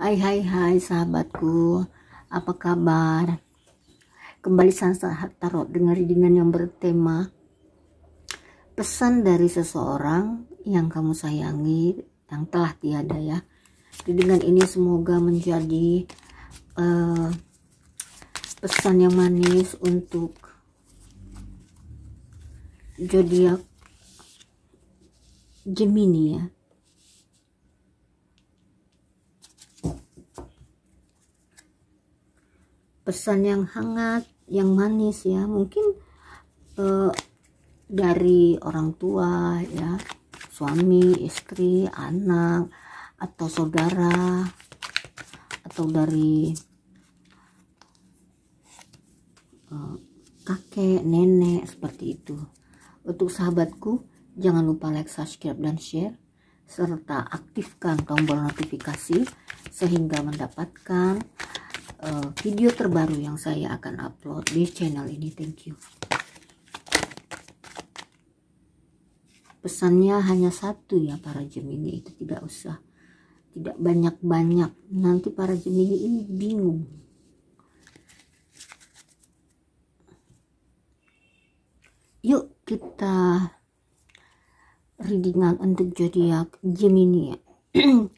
Hai hai hai sahabatku Apa kabar Kembali saat tarot dengan yang bertema Pesan dari seseorang yang kamu sayangi Yang telah tiada ya Dengan ini semoga menjadi uh, Pesan yang manis untuk Jodiak Gemini ya pesan yang hangat yang manis ya mungkin eh, dari orang tua ya suami istri anak atau saudara atau dari eh, kakek nenek seperti itu untuk sahabatku jangan lupa like subscribe dan share serta aktifkan tombol notifikasi sehingga mendapatkan uh, video terbaru yang saya akan upload di channel ini thank you pesannya hanya satu ya para Gemini itu tidak usah tidak banyak-banyak nanti para Gemini ini bingung yuk kita readingan untuk zodiak Gemini ya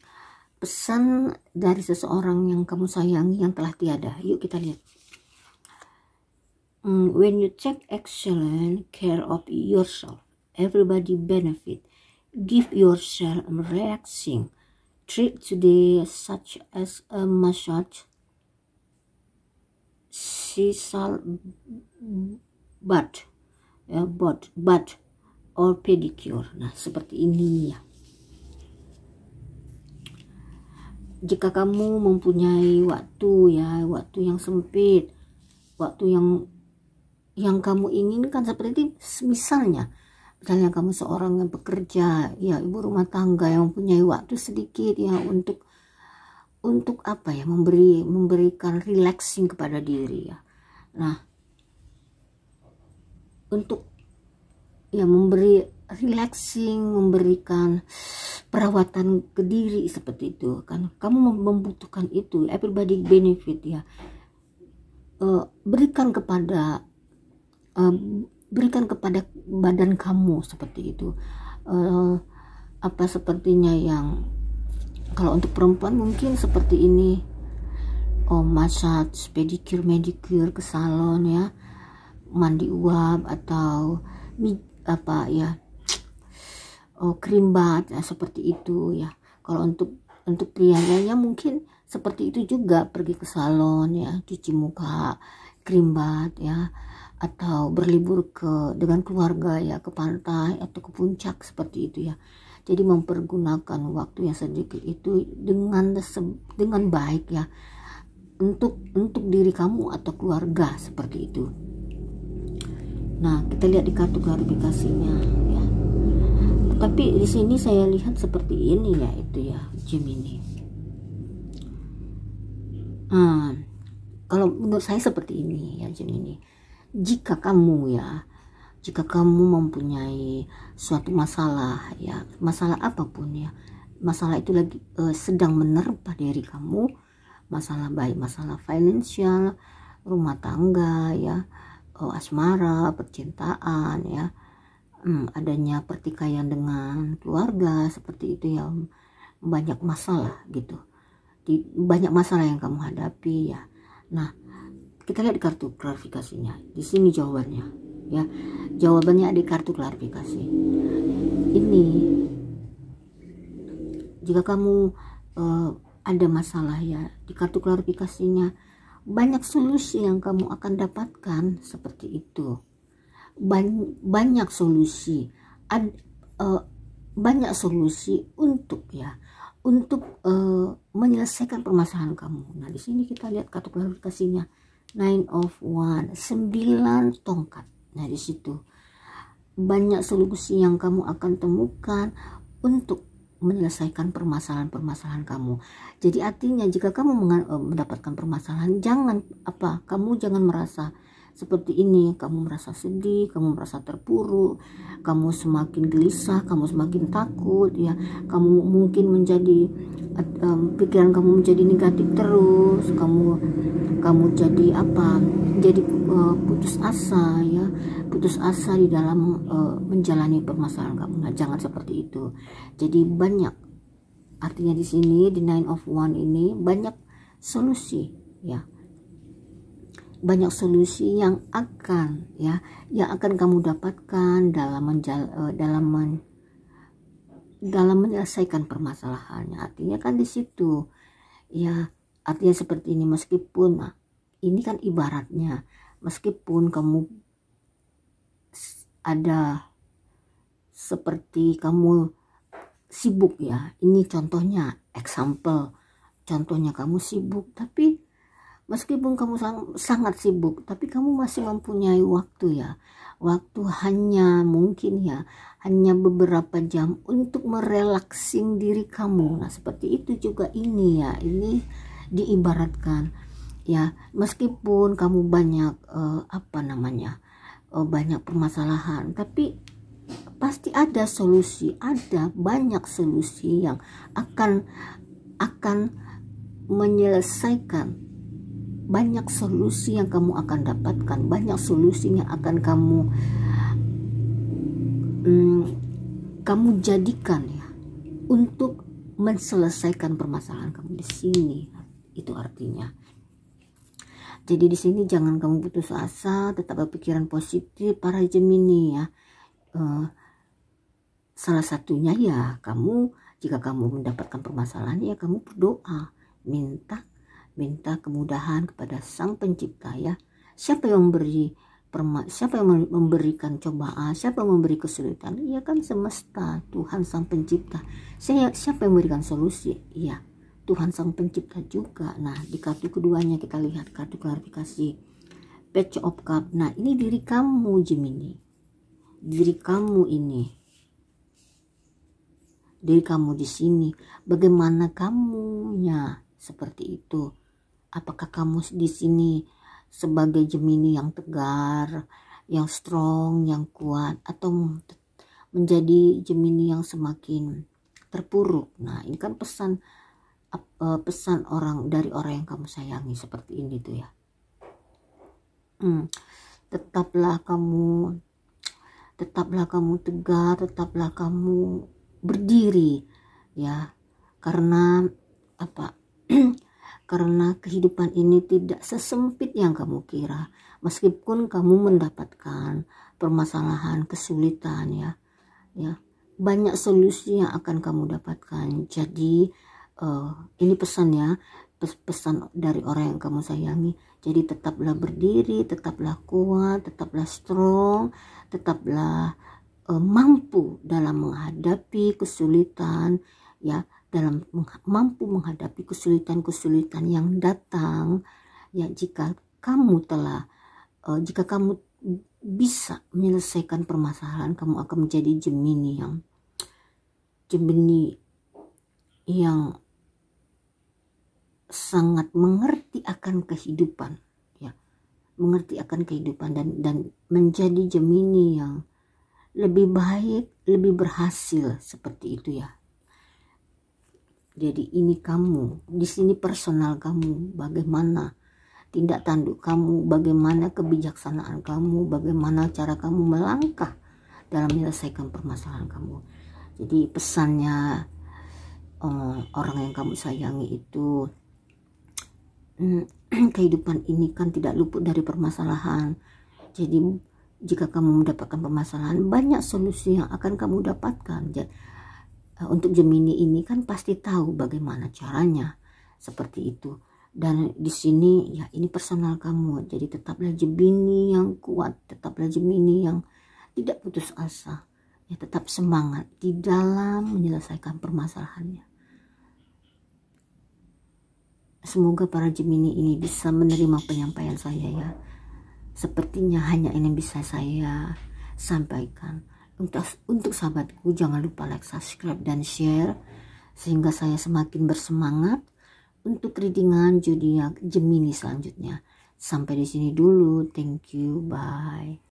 pesan dari seseorang yang kamu sayangi yang telah tiada. Yuk kita lihat. Hmm, when you take excellent care of yourself, everybody benefit. Give yourself a relaxing treat today such as a massage, sisal salt bath, ya, bath, or pedicure. Nah, seperti ini ya. jika kamu mempunyai waktu ya waktu yang sempit waktu yang yang kamu inginkan seperti misalnya misalnya kamu seorang yang bekerja ya ibu rumah tangga yang mempunyai waktu sedikit ya untuk untuk apa ya memberi memberikan relaxing kepada diri ya nah untuk ya memberi relaxing memberikan perawatan ke diri seperti itu kan kamu membutuhkan itu everybody benefit ya uh, berikan kepada uh, berikan kepada badan kamu seperti itu uh, apa sepertinya yang kalau untuk perempuan mungkin seperti ini oh massage pedicure manicure ke salon ya mandi uap atau apa ya uh, krim ya, seperti itu ya kalau untuk untuk prianya ya, mungkin seperti itu juga pergi ke salon ya cuci muka krim ya atau berlibur ke dengan keluarga ya ke pantai atau ke puncak seperti itu ya jadi mempergunakan waktu yang sedikit itu dengan dengan baik ya untuk untuk diri kamu atau keluarga seperti itu nah kita lihat di kartu klarifikasinya ya tapi di sini saya lihat seperti ini ya itu ya Gemini hmm, ah, kalau menurut saya seperti ini ya Gemini jika kamu ya jika kamu mempunyai suatu masalah ya masalah apapun ya masalah itu lagi eh, sedang menerpa diri kamu masalah baik masalah financial rumah tangga ya eh, asmara percintaan ya hmm, adanya pertikaian dengan keluarga seperti itu yang banyak masalah gitu di banyak masalah yang kamu hadapi ya nah kita lihat di kartu klarifikasinya di sini jawabannya ya jawabannya di kartu klarifikasi ini jika kamu uh, ada masalah ya di kartu klarifikasinya banyak solusi yang kamu akan dapatkan seperti itu ban banyak solusi ad, uh, banyak solusi untuk ya untuk uh, menyelesaikan permasalahan kamu. Nah, di sini kita lihat kartu klarifikasinya. Nine of One, sembilan tongkat. Nah, di situ banyak solusi yang kamu akan temukan untuk menyelesaikan permasalahan-permasalahan kamu. Jadi artinya jika kamu eh, mendapatkan permasalahan, jangan apa, kamu jangan merasa seperti ini kamu merasa sedih kamu merasa terpuruk kamu semakin gelisah kamu semakin takut ya kamu mungkin menjadi um, pikiran kamu menjadi negatif terus kamu kamu jadi apa jadi uh, putus asa ya putus asa di dalam uh, menjalani permasalahan kamu nah jangan seperti itu jadi banyak artinya di sini di nine of one ini banyak solusi ya banyak solusi yang akan ya yang akan kamu dapatkan dalam menjal eh, dalam men dalam menyelesaikan permasalahannya artinya kan di situ ya artinya seperti ini meskipun nah, ini kan ibaratnya meskipun kamu ada seperti kamu sibuk ya ini contohnya example contohnya kamu sibuk tapi meskipun kamu sang, sangat sibuk tapi kamu masih mempunyai waktu ya waktu hanya mungkin ya hanya beberapa jam untuk merelaksing diri kamu nah seperti itu juga ini ya ini diibaratkan ya meskipun kamu banyak uh, apa namanya uh, banyak permasalahan tapi pasti ada solusi ada banyak solusi yang akan akan menyelesaikan banyak solusi yang kamu akan dapatkan, banyak solusi yang akan kamu hmm, kamu jadikan ya untuk menyelesaikan permasalahan kamu di sini. Itu artinya. Jadi di sini jangan kamu putus asa, tetap berpikiran positif para Gemini ya. Uh, salah satunya ya kamu jika kamu mendapatkan permasalahan ya kamu berdoa, minta minta kemudahan kepada Sang Pencipta ya. Siapa yang memberi perma siapa yang memberikan cobaan, siapa yang memberi kesulitan? Ya kan semesta, Tuhan Sang Pencipta. Saya siapa yang memberikan solusi? ya Tuhan Sang Pencipta juga. Nah, di kartu keduanya kita lihat kartu klarifikasi Page of Cup. Nah, ini diri kamu Gemini. Diri kamu ini. Diri kamu di sini. Bagaimana kamunya? Seperti itu Apakah kamu di sini sebagai Gemini yang tegar, yang strong, yang kuat atau menjadi Gemini yang semakin terpuruk. Nah, ini kan pesan e, pesan orang dari orang yang kamu sayangi seperti ini tuh ya. Hmm. Tetaplah kamu tetaplah kamu tegar, tetaplah kamu berdiri ya. Karena apa? karena kehidupan ini tidak sesempit yang kamu kira meskipun kamu mendapatkan permasalahan kesulitan ya ya banyak solusi yang akan kamu dapatkan jadi uh, ini pesan ya pesan dari orang yang kamu sayangi jadi tetaplah berdiri tetaplah kuat tetaplah strong tetaplah uh, mampu dalam menghadapi kesulitan ya dalam mampu menghadapi kesulitan-kesulitan yang datang ya jika kamu telah uh, jika kamu bisa menyelesaikan permasalahan kamu akan menjadi jemini yang jemini yang sangat mengerti akan kehidupan ya mengerti akan kehidupan dan dan menjadi jemini yang lebih baik lebih berhasil seperti itu ya jadi ini kamu, di sini personal kamu, bagaimana tindak tanduk kamu, bagaimana kebijaksanaan kamu, bagaimana cara kamu melangkah dalam menyelesaikan permasalahan kamu. Jadi pesannya um, orang yang kamu sayangi itu hmm, kehidupan ini kan tidak luput dari permasalahan. Jadi jika kamu mendapatkan permasalahan, banyak solusi yang akan kamu dapatkan. Nah, untuk Gemini ini kan pasti tahu bagaimana caranya seperti itu dan di sini ya ini personal kamu jadi tetaplah Gemini yang kuat tetaplah Gemini yang tidak putus asa ya tetap semangat di dalam menyelesaikan permasalahannya semoga para Gemini ini bisa menerima penyampaian saya ya sepertinya hanya ini bisa saya sampaikan untuk, untuk sahabatku, jangan lupa like, subscribe, dan share sehingga saya semakin bersemangat untuk readingan jodiak Gemini selanjutnya. Sampai di sini dulu. Thank you. Bye.